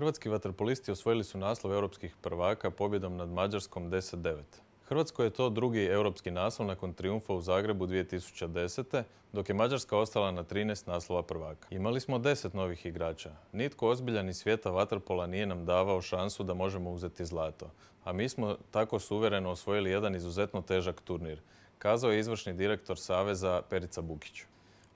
Hrvatski vaterpolisti osvojili su naslov europskih prvaka pobjedom nad Mađarskom 10-9. Hrvatskoj je to drugi europski naslov nakon triumfa u Zagrebu 2010. dok je Mađarska ostala na 13 naslova prvaka. Imali smo 10 novih igrača. Nitko ozbiljan iz svijeta vaterpola nije nam davao šansu da možemo uzeti zlato. A mi smo tako suvereno osvojili jedan izuzetno težak turnir, kazao je izvršni direktor Saveza Perica Bukić.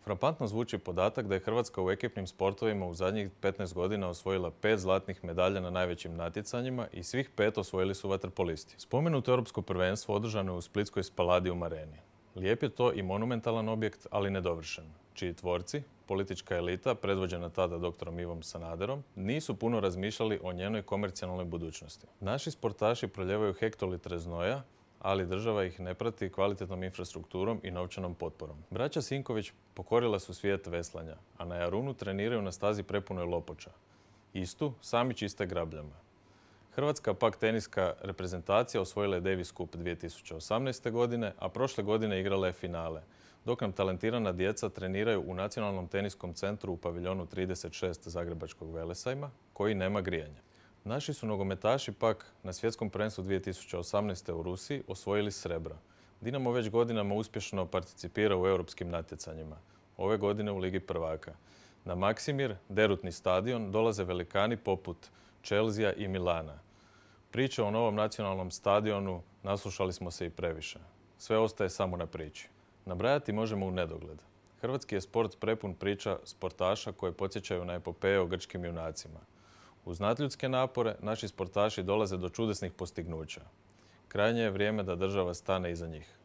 Frapantno zvuči podatak da je Hrvatska u ekipnim sportovima u zadnjih 15 godina osvojila pet zlatnih medalja na najvećim natjecanjima i svih pet osvojili su vaterpolisti. Spomenuto europsko prvenstvo održano je u Splitskoj spaladi u Mareni. Lijep je to i monumentalan objekt, ali nedovršen, čiji tvorci, politička elita, predvođena tada doktorom Ivom Sanaderom, nisu puno razmišljali o njenoj komercijalnoj budućnosti. Naši sportaši proljevaju hektolitre znoja, ali država ih ne prati kvalitetnom infrastrukturom i novčanom potporom. Braća Sinković pokorila su svijet veslanja, a na Jarunu treniraju na stazi prepunoj lopoča. Istu sami čiste grabljama. Hrvatska pak teniska reprezentacija osvojila je Davis Cup 2018. godine, a prošle godine igrala je finale, dok nam talentirana djeca treniraju u Nacionalnom teniskom centru u paviljonu 36 Zagrebačkog Velesajma, koji nema grijanja. Naši su nogometaši pak na svjetskom prvenstvu 2018. u Rusiji osvojili srebra. Dinamo već godinama uspješno participira u europskim natjecanjima. Ove godine u Ligi prvaka. Na Maksimir, derutni stadion, dolaze velikani poput Čelzija i Milana. Priče o novom nacionalnom stadionu naslušali smo se i previše. Sve ostaje samo na priči. Nabrajati možemo u nedogled. Hrvatski je sport prepun priča sportaša koje podsjećaju na epopeje o grčkim junacima. Uz nadljudske napore naši sportaši dolaze do čudesnih postignuća. Krajnje je vrijeme da država stane iza njih.